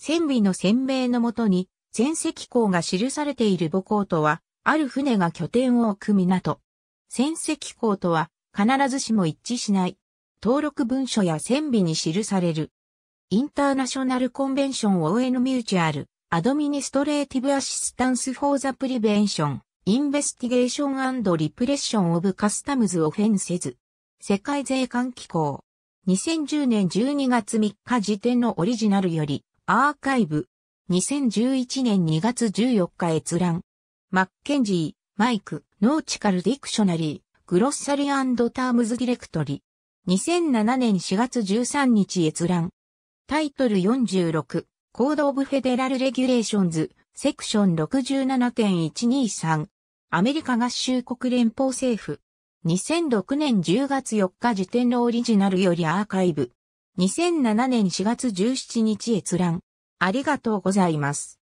船尾の船名のもとに、船籍港が記されている母港とは、ある船が拠点を置く港。船籍港とは、必ずしも一致しない。登録文書や船尾に記される。インターナショナルコンベンションエ n ミューチュアル、アドミニストレーティブアシスタンスフォーザプリベンション、インベスティゲーションリプレッションオブカスタムズオフェンセズ。世界税関機構。2010年12月3日時点のオリジナルより、アーカイブ。2011年2月14日閲覧。マッケンジー、マイク、ノーチカルディクショナリー、グロッサリタームズディレクトリ。2007年4月13日閲覧。タイトル46、コードオブフェデラルレギュレーションズ、セクション67.123。アメリカ合衆国連邦政府。2006年10月4日時点のオリジナルよりアーカイブ。2007年4月17日閲覧。ありがとうございます。